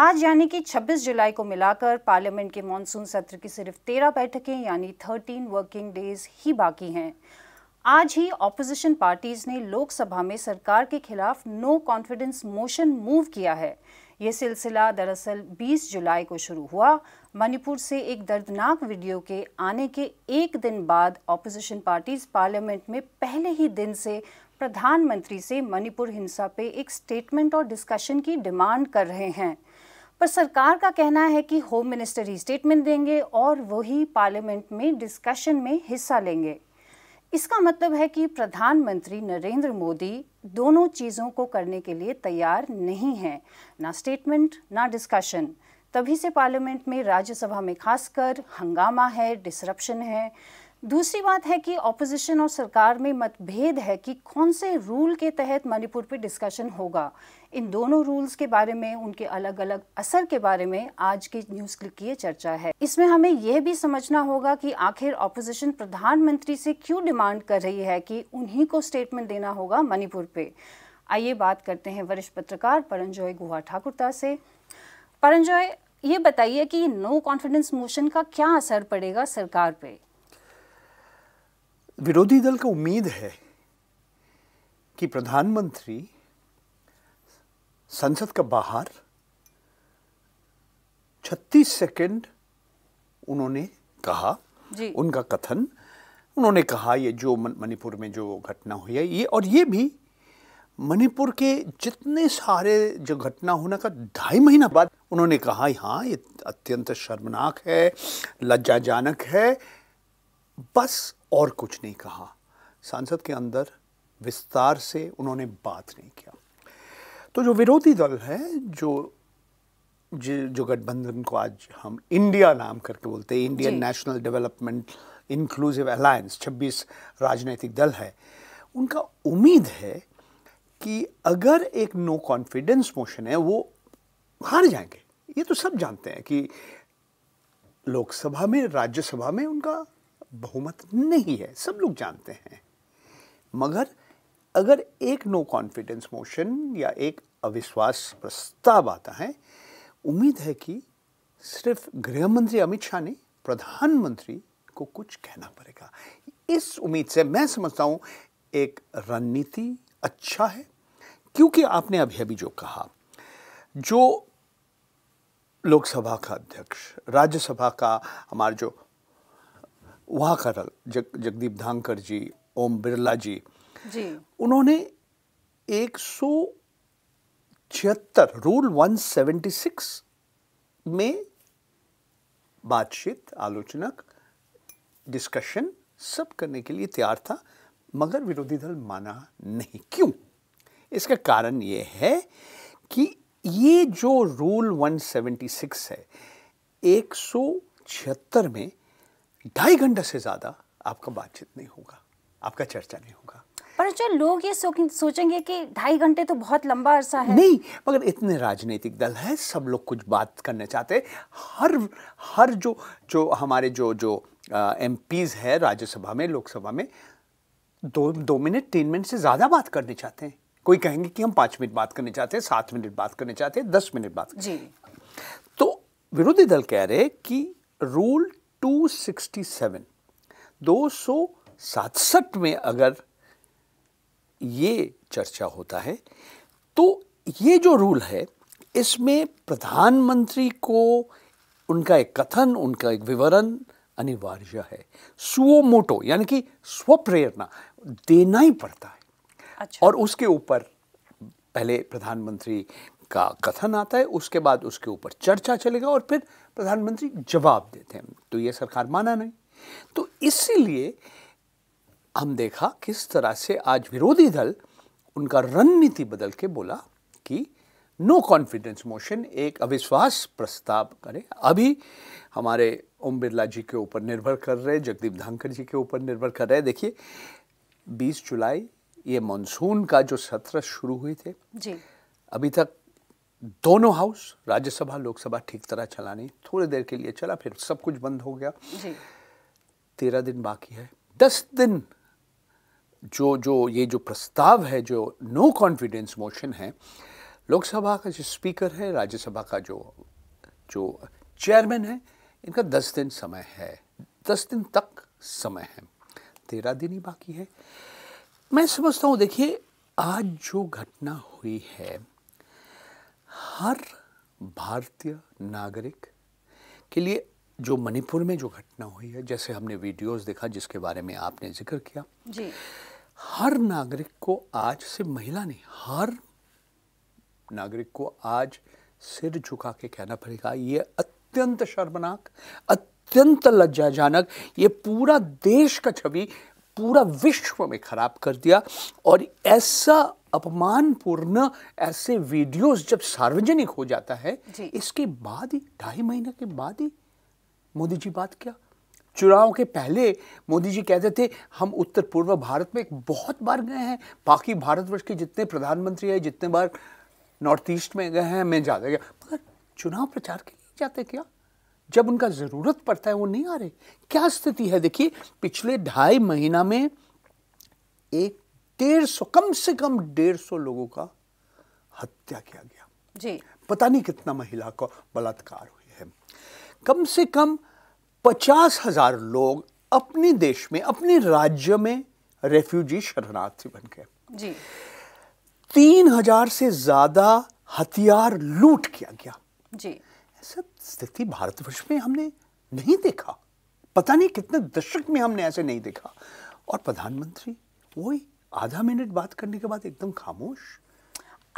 आज यानी कि 26 जुलाई को मिलाकर पार्लियामेंट के मानसून सत्र की सिर्फ 13 बैठकें यानी 13 वर्किंग डेज ही बाकी हैं आज ही ऑपोजिशन पार्टीज ने लोकसभा में सरकार के खिलाफ नो कॉन्फिडेंस मोशन मूव किया है ये सिलसिला दरअसल 20 जुलाई को शुरू हुआ मणिपुर से एक दर्दनाक वीडियो के आने के एक दिन बाद ऑपोजिशन पार्टीज पार्लियामेंट में पहले ही दिन से प्रधानमंत्री से मणिपुर हिंसा पे एक स्टेटमेंट और डिस्कशन की डिमांड कर रहे हैं पर सरकार का कहना है कि होम मिनिस्टर ही स्टेटमेंट देंगे और वही पार्लियामेंट में डिस्कशन में हिस्सा लेंगे इसका मतलब है कि प्रधानमंत्री नरेंद्र मोदी दोनों चीज़ों को करने के लिए तैयार नहीं हैं ना स्टेटमेंट ना डिस्कशन तभी से पार्लियामेंट में राज्यसभा में खासकर हंगामा है डिसरप्शन है दूसरी बात है कि ऑपोजिशन और सरकार में मतभेद है कि कौन से रूल के तहत मणिपुर पे डिस्कशन होगा इन दोनों रूल्स के बारे में उनके अलग अलग असर के बारे में आज के न्यूज क्लिक की चर्चा है इसमें हमें यह भी समझना होगा कि आखिर ऑपोजिशन प्रधानमंत्री से क्यों डिमांड कर रही है कि उन्हीं को स्टेटमेंट देना होगा मणिपुर पे आइए बात करते हैं वरिष्ठ पत्रकार परंजॉय गुहा ठाकुरता से परंजॉय ये बताइए कि नो कॉन्फिडेंस मोशन का क्या असर पड़ेगा सरकार पे विरोधी दल को उम्मीद है कि प्रधानमंत्री संसद का बाहर 36 सेकंड उन्होंने कहा जी। उनका कथन उन्होंने कहा ये जो मणिपुर में जो घटना हुई है ये और ये भी मणिपुर के जितने सारे जो घटना होने का ढाई महीना बाद उन्होंने कहा हाँ ये अत्यंत शर्मनाक है लज्जाजनक है बस और कुछ नहीं कहा सांसद के अंदर विस्तार से उन्होंने बात नहीं किया तो जो विरोधी दल है जो जो गठबंधन को आज हम इंडिया नाम करके बोलते हैं Indian national development inclusive alliance 26 राजनीतिक दल है उनका उम्मीद है कि अगर एक नो कॉन्फिडेंस मोशन है वो हार जाएंगे ये तो सब जानते हैं कि लोकसभा में राज्यसभा में उनका बहुमत नहीं है सब लोग जानते हैं मगर अगर एक नो कॉन्फिडेंस मोशन या एक अविश्वास प्रस्ताव आता है उम्मीद है कि सिर्फ गृहमंत्री अमित शाह ने प्रधानमंत्री को कुछ कहना पड़ेगा इस उम्मीद से मैं समझता हूँ एक रणनीति अच्छा है क्योंकि आपने अभी अभी जो कहा जो लोकसभा का अध्यक्ष राज्यसभा का हमारे जो वहाँ खरल जग जगदीप धांकर जी ओम बिरला जी जी उन्होंने एक सौ छिहत्तर रूल 176 में बातचीत आलोचनक डिस्कशन सब करने के लिए तैयार था मगर विरोधी दल माना नहीं क्यों इसका कारण ये है कि ये जो रूल 176 है एक में ढाई घंटे से ज़्यादा आपका बातचीत नहीं होगा आपका चर्चा नहीं होगा पर जो लोग ये सोचेंगे कि ढाई घंटे तो बहुत लंबा अरसा है नहीं मगर इतने राजनीतिक दल है सब लोग कुछ बात करना चाहते हर हर जो जो हमारे जो जो एम पीज है राज्यसभा में लोकसभा में दो दो मिनट तीन मिनट से ज़्यादा बात करने चाहते हैं कोई कहेंगे कि हम पांच मिनट बात करने चाहते हैं सात मिनट बात करने चाहते हैं दस मिनट बात जी तो विरोधी दल कह रहे कि रूल 267 267 में अगर ये चर्चा होता है तो ये जो रूल है इसमें प्रधानमंत्री को उनका एक कथन उनका एक विवरण अनिवार्य है सुओ मोटो यानी कि स्वप्रेरणा देना ही पड़ता है अच्छा। और उसके ऊपर पहले प्रधानमंत्री का कथन आता है उसके बाद उसके ऊपर चर्चा चलेगा और फिर प्रधानमंत्री जवाब देते हैं तो ये सरकार माना नहीं तो इसीलिए हम देखा किस तरह से आज विरोधी दल उनका रणनीति बदल के बोला कि नो कॉन्फिडेंस मोशन एक अविश्वास प्रस्ताव करें अभी हमारे ओम बिरला जी के ऊपर निर्भर कर रहे जगदीप धनखड़ जी के ऊपर निर्भर कर रहे देखिए 20 जुलाई ये मानसून का जो सत्र शुरू हुए थे जी अभी तक दोनों हाउस राज्यसभा लोकसभा ठीक तरह चलाने थोड़ी देर के लिए चला फिर सब कुछ बंद हो गया तेरह दिन बाकी है दस दिन जो जो ये जो प्रस्ताव है जो नो कॉन्फिडेंस मोशन है लोकसभा का जो स्पीकर है राज्यसभा का जो जो चेयरमैन है इनका दस दिन समय है दस दिन तक समय है तेरह दिन ही बाकी है मैं समझता हूँ देखिए आज जो घटना हुई है हर भारतीय नागरिक के लिए जो मणिपुर में जो घटना हुई है जैसे हमने वीडियोस देखा जिसके बारे में आपने जिक्र किया जी हर नागरिक को आज से महिला नहीं हर नागरिक को आज सिर झुका के कहना पड़ेगा ये अत्यंत शर्मनाक अत्यंत लज्जाजनक ये पूरा देश का छवि पूरा विश्व में खराब कर दिया और ऐसा अपमानपूर्ण ऐसे वीडियोस जब सार्वजनिक हो जाता है इसके बाद ही ढाई महीने के बाद ही मोदी जी बात क्या चुनाव के पहले मोदी जी कहते थे हम उत्तर पूर्व भारत में एक बहुत बार गए हैं बाकी भारतवर्ष के जितने प्रधानमंत्री हैं जितने बार नॉर्थ ईस्ट में गए हैं मैं ज़्यादा गया मगर चुनाव प्रचार के लिए जाते क्या जब उनका ज़रूरत पड़ता है वो नहीं आ रहे क्या स्थिति है देखिए पिछले ढाई महीना में एक डेढ़ सौ कम से कम डेढ़ सौ लोगों का हत्या किया गया जी पता नहीं कितना महिला को बलात्कार हुए हैं कम से कम पचास हजार लोग अपने देश में अपने राज्य में रेफ्यूजी शरणार्थी बन गए जी तीन हजार से ज्यादा हथियार लूट किया गया जी ऐसा स्थिति भारतवर्ष में हमने नहीं देखा पता नहीं कितने दशक में हमने ऐसे नहीं देखा और प्रधानमंत्री वही आधा मिनट बात करने के बाद एकदम खामोश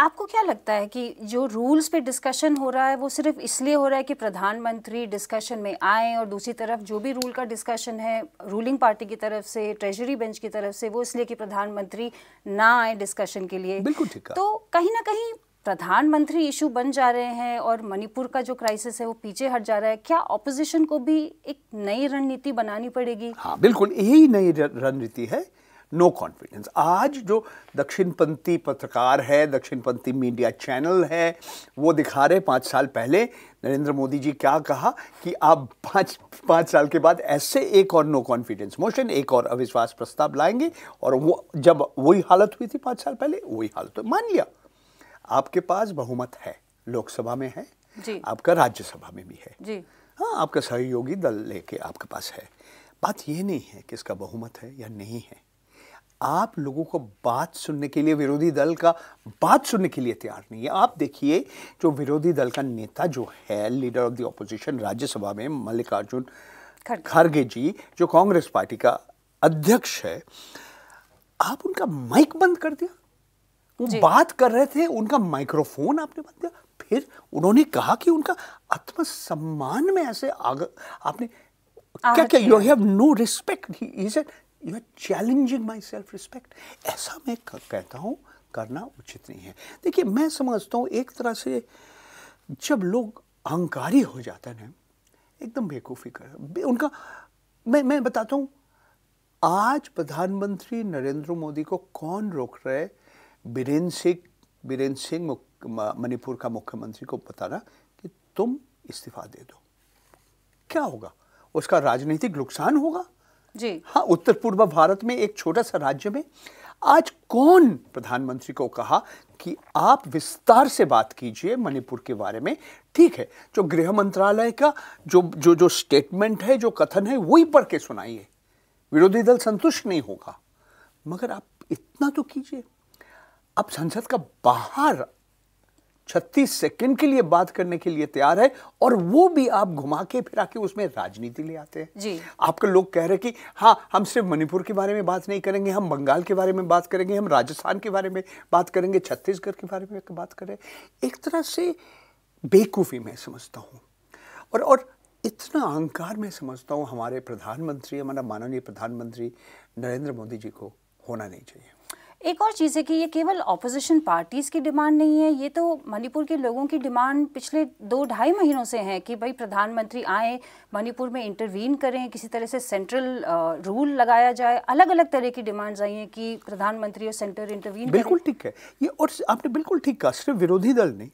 आपको क्या लगता है कि जो रूल्स पे डिस्कशन हो रहा है वो सिर्फ इसलिए हो रहा है कि प्रधानमंत्री डिस्कशन में आए और दूसरी तरफ जो भी रूल का डिस्कशन है रूलिंग पार्टी की तरफ से ट्रेजरी बेंच की तरफ से वो इसलिए कि प्रधानमंत्री ना आए डिस्कशन के लिए बिल्कुल ठीक तो कहीं ना कहीं प्रधानमंत्री इशू बन जा रहे हैं और मणिपुर का जो क्राइसिस है वो पीछे हट जा रहा है क्या ऑपोजिशन को भी एक नई रणनीति बनानी पड़ेगी हाँ बिल्कुल यही नई रणनीति है नो कॉन्फिडेंस आज जो दक्षिणपंथी पत्रकार है दक्षिणपंथी मीडिया चैनल है वो दिखा रहे पाँच साल पहले नरेंद्र मोदी जी क्या कहा कि आप पाँच पाँच साल के बाद ऐसे एक और नो कॉन्फिडेंस मोशन एक और अविश्वास प्रस्ताव लाएंगे और वो जब वही हालत हुई थी पाँच साल पहले वही हालत तो मान लिया आपके पास बहुमत है लोकसभा में है जी। आपका राज्यसभा में भी है जी। हाँ आपका सहयोगी दल लेके आपके पास है बात ये नहीं है कि इसका बहुमत है या नहीं है आप लोगों को बात सुनने के लिए विरोधी दल का बात सुनने के लिए तैयार नहीं है आप देखिए जो विरोधी दल का नेता जो है leader of the opposition Rajya Sabha में मल्लिकार्जुन खड़गे जी जो कांग्रेस पार्टी का अध्यक्ष है आप उनका माइक बंद कर दिया वो बात कर रहे थे उनका माइक्रोफोन आपने बंद दिया फिर उन्होंने कहा कि उनका आत्मसम्मान में ऐसे आग आपने क्या क्या यू हैव नो रिस्पेक्ट ही you are challenging my self respect ऐसा मैं कहता हूँ करना उचित नहीं है देखिए मैं समझता हूँ एक तरह से जब लोग अहंकारी हो जाते हैं एकदम बेकूफी कर उनका मैं मैं बताता हूँ आज प्रधानमंत्री नरेंद्र मोदी को कौन रोक रहे बीरेन्द्र सिंह बीरेन्द्र सिंह मणिपुर का मुख्यमंत्री को बताना कि तुम इस्तीफा दे दो क्या होगा उसका राजनीतिक नुकसान होगा जी हाँ उत्तर पूर्व भारत में एक छोटा सा राज्य में आज कौन प्रधानमंत्री को कहा कि आप विस्तार से बात कीजिए मणिपुर के बारे में ठीक है जो गृह मंत्रालय का जो जो जो स्टेटमेंट है जो कथन है वही पढ़ के सुनाइए विरोधी दल संतुष्ट नहीं होगा मगर आप इतना तो कीजिए आप संसद का बाहर छत्तीस सेकंड के लिए बात करने के लिए तैयार है और वो भी आप घुमा के फिरा के उसमें राजनीति ले आते हैं जी आपके लोग कह रहे कि हाँ हम सिर्फ मणिपुर के बारे में बात नहीं करेंगे हम बंगाल के बारे में बात करेंगे हम राजस्थान के बारे में बात करेंगे छत्तीसगढ़ के बारे में बात करें एक तरह से बेवकूफ़ी मैं समझता हूँ और और इतना अहंकार मैं समझता हूँ हमारे प्रधानमंत्री हमारा माननीय प्रधानमंत्री नरेंद्र मोदी जी को होना नहीं चाहिए एक और चीज़ है कि ये केवल अपोजिशन पार्टीज़ की डिमांड नहीं है ये तो मणिपुर के लोगों की डिमांड पिछले दो ढाई महीनों से है कि भाई प्रधानमंत्री आए मणिपुर में इंटरवीन करें किसी तरह से सेंट्रल रूल लगाया जाए अलग अलग तरह की डिमांड्स आई हैं कि प्रधानमंत्री और सेंटर इंटरवीन बिल्कुल ठीक है ये और आपने बिल्कुल ठीक कहा सिर्फ विरोधी दल नहीं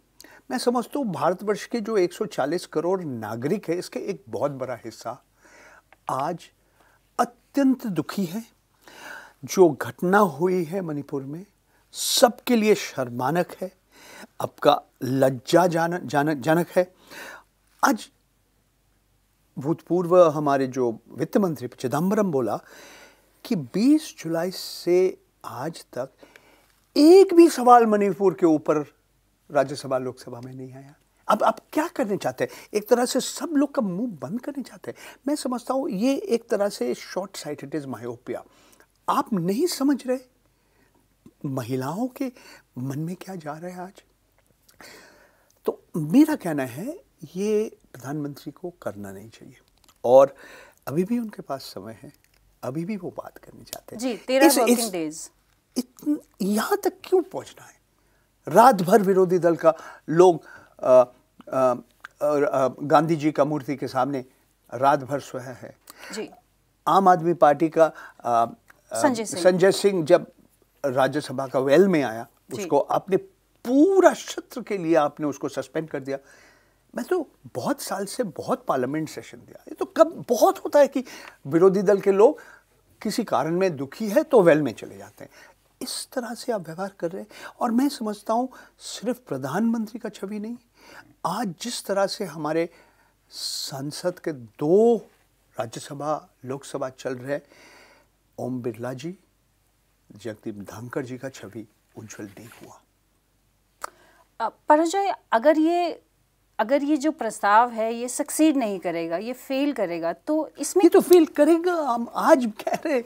मैं समझता हूँ भारतवर्ष के जो 140 करोड़ नागरिक है इसके एक बहुत बड़ा हिस्सा आज अत्यंत दुखी है जो घटना हुई है मणिपुर में सबके लिए शर्मानक है आपका लज्जा जान, जान जानक है आज भूतपूर्व हमारे जो वित्त मंत्री चिदम्बरम बोला कि 20 जुलाई से आज तक एक भी सवाल मणिपुर के ऊपर राज्यसभा लोकसभा में नहीं आया अब आप क्या करने चाहते हैं एक तरह से सब लोग का मुंह बंद करने चाहते हैं मैं समझता हूँ ये एक तरह से शॉर्ट साइटेड इज माओपिया आप नहीं समझ रहे महिलाओं के मन में क्या जा रहा है आज तो मेरा कहना है ये प्रधानमंत्री को करना नहीं चाहिए और अभी भी उनके पास समय है अभी भी वो बात करनी चाहते हैं जी इस, इस, डेज इतन तक क्यों पहुंचना है रात भर विरोधी दल का लोग आ, आ, गांधी जी का मूर्ति के सामने रात भर सोया है जी आम आदमी पार्टी का संजय सिंह संजय सिंह जब राज्यसभा का वेल में आया उसको आपने पूरा सत्र के लिए आपने उसको सस्पेंड कर दिया मैं तो बहुत साल से बहुत पार्लियामेंट सेशन दिया ये तो कब बहुत होता है कि विरोधी दल के लोग किसी कारण में दुखी है तो वेल में चले जाते हैं इस तरह से आप व्यवहार कर रहे हैं और मैं समझता हूँ सिर्फ प्रधानमंत्री का छवि नहीं आज जिस तरह से हमारे संसद के दो राज्यसभा लोकसभा चल रहे हैं ओम बिरला जी जगदीप धनकर जी का छवि उज्जवल नहीं हुआ परजय अगर ये अगर ये जो प्रस्ताव है ये सक्सीड नहीं करेगा ये फेल करेगा तो इसमें ये तो फेल करेगा हम आज कह रहे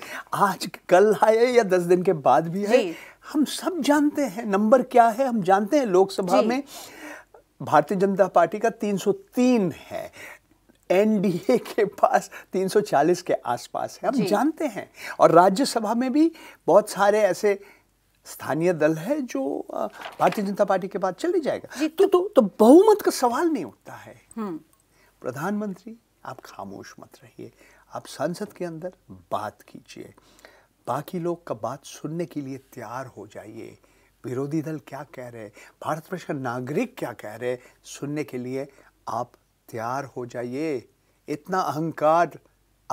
आज कल आए या दस दिन के बाद भी है हम सब जानते हैं नंबर क्या है हम जानते हैं लोकसभा में भारतीय जनता पार्टी का 303 है एनडीए के पास 340 के आसपास है हम जानते हैं और राज्यसभा में भी बहुत सारे ऐसे स्थानीय दल है जो भारतीय जनता पार्टी के बाद चले जाएगा तो, तो तो, तो बहुमत का सवाल नहीं उठता है हम्म। प्रधानमंत्री आप खामोश मत रहिए आप संसद के अंदर बात कीजिए बाकी लोग का बात सुनने के लिए तैयार हो जाइए विरोधी दल क्या कह रहे हैं भारतवर्ष का नागरिक क्या कह रहे हैं सुनने के लिए आप तैयार हो जाइए इतना अहंकार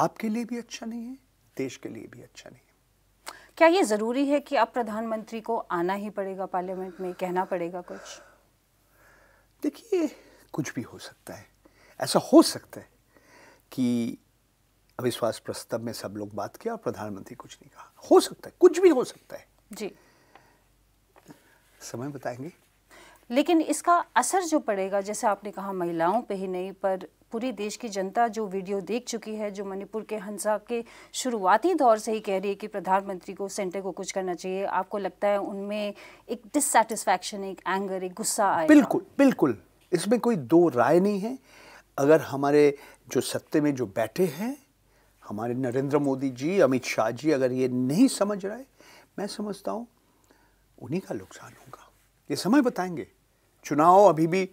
आपके लिए भी अच्छा नहीं है देश के लिए भी अच्छा नहीं है क्या ये ज़रूरी है कि अब प्रधानमंत्री को आना ही पड़ेगा पार्लियामेंट में कहना पड़ेगा कुछ देखिए कुछ भी हो सकता है ऐसा हो सकता है कि अविश्वास प्रस्ताव में सब लोग बात किया और प्रधानमंत्री कुछ नहीं कहा हो सकता है कुछ भी हो सकता है जी समय बताएंगे लेकिन इसका असर जो पड़ेगा जैसे आपने कहा महिलाओं पे ही नहीं पर पूरी देश की जनता जो वीडियो देख चुकी है जो मणिपुर के हंसा के शुरुआती दौर से ही कह रही है कि प्रधानमंत्री को सेंटर को कुछ करना चाहिए आपको लगता है उनमें एक डिससेटिस्फैक्शन एक एंगर एक गुस्सा आया बिल्कुल बिल्कुल इसमें कोई दो राय नहीं है अगर हमारे जो सत्ते में जो बैठे हैं हमारे नरेंद्र मोदी जी अमित शाह जी अगर ये नहीं समझ रहे मैं समझता हूँ उन्हीं का नुकसान होगा ये समय बताएंगे चुनाव अभी भी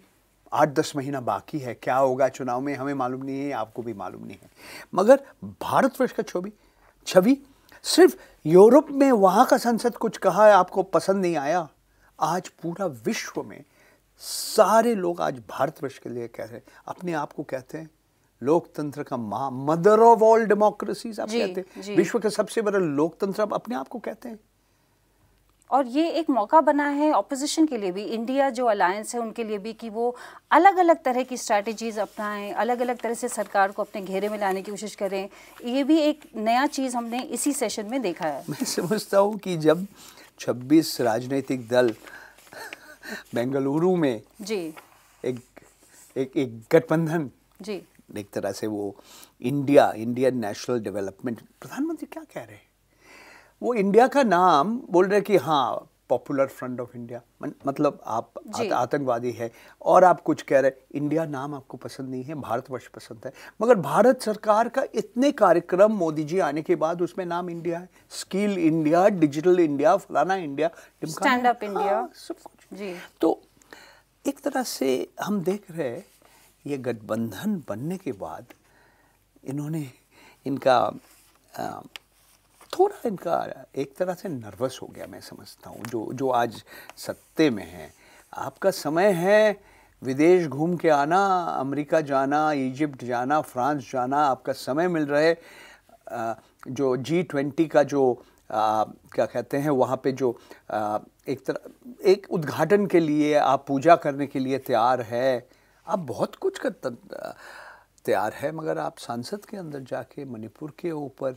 आठ दस महीना बाकी है क्या होगा चुनाव में हमें मालूम नहीं है आपको भी मालूम नहीं है मगर भारतवर्ष का छवि छवि सिर्फ यूरोप में वहाँ का संसद कुछ कहा है आपको पसंद नहीं आया आज पूरा विश्व में सारे लोग आज भारतवर्ष के लिए कह रहे हैं अपने आप को कहते हैं लोकतंत्र का माँ मदर ऑफ ऑल डेमोक्रेसीज आप कहते हैं विश्व का सबसे बड़ा लोकतंत्र आप अपने आप को कहते हैं और ये एक मौका बना है ऑपोजिशन के लिए भी इंडिया जो अलायंस है उनके लिए भी कि वो अलग अलग तरह की स्ट्रैटेजीज़ अपनाएं अलग अलग तरह से सरकार को अपने घेरे में लाने की कोशिश करें ये भी एक नया चीज़ हमने इसी सेशन में देखा है मैं समझता हूँ कि जब 26 राजनीतिक दल बेंगलुरु में जी एक एक, एक गठबंधन जी एक तरह से वो इंडिया इंडियन नेशनल डेवलपमेंट प्रधानमंत्री क्या कह रहे हैं वो इंडिया का नाम बोल रहे कि हाँ पॉपुलर फ्रंट ऑफ इंडिया मतलब आप आतंकवादी है और आप कुछ कह रहे इंडिया नाम आपको पसंद नहीं है भारतवर्ष पसंद है मगर भारत सरकार का इतने कार्यक्रम मोदी जी आने के बाद उसमें नाम इंडिया है स्किल इंडिया डिजिटल इंडिया फलाना इंडिया स्टैंड अप इंडिया सब कुछ जी तो एक तरह से हम देख रहे ये गठबंधन बनने के बाद इन्होंने इनका आ, थोड़ा इनका एक तरह से नर्वस हो गया मैं समझता हूँ जो जो आज सत्ते में है आपका समय है विदेश घूम के आना अमेरिका जाना इजिप्ट जाना फ्रांस जाना आपका समय मिल रहा है जो जी ट्वेंटी का जो आ, क्या कहते हैं वहाँ पे जो आ, एक तरह एक उद्घाटन के लिए आप पूजा करने के लिए तैयार है आप बहुत कुछ कर तैयार है मगर आप सांसद के अंदर जाके मणिपुर के ऊपर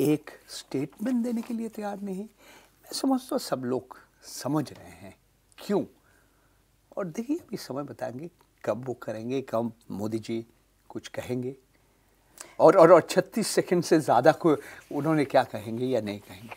एक स्टेटमेंट देने के लिए तैयार नहीं मैं समझता सब लोग समझ रहे हैं क्यों और देखिए अभी समय बताएंगे कब वो करेंगे कब मोदी जी कुछ कहेंगे और और, और 36 सेकंड से ज़्यादा को उन्होंने क्या कहेंगे या नहीं कहेंगे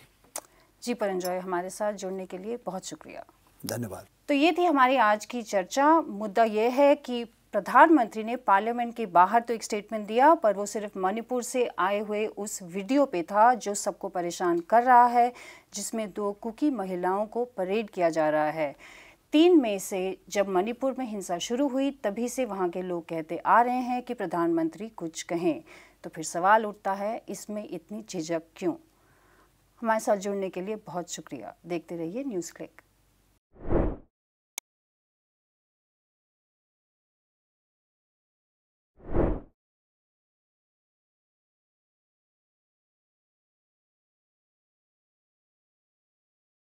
जी परंजॉय हमारे साथ जुड़ने के लिए बहुत शुक्रिया धन्यवाद तो ये थी हमारी आज की चर्चा मुद्दा ये है कि प्रधानमंत्री ने पार्लियामेंट के बाहर तो एक स्टेटमेंट दिया पर वो सिर्फ मणिपुर से आए हुए उस वीडियो पे था जो सबको परेशान कर रहा है जिसमें दो कुकी महिलाओं को परेड किया जा रहा है तीन मई से जब मणिपुर में हिंसा शुरू हुई तभी से वहाँ के लोग कहते आ रहे हैं कि प्रधानमंत्री कुछ कहें तो फिर सवाल उठता है इसमें इतनी झिझक क्यों हमारे साथ जुड़ने के लिए बहुत शुक्रिया देखते रहिए न्यूज़ क्लिक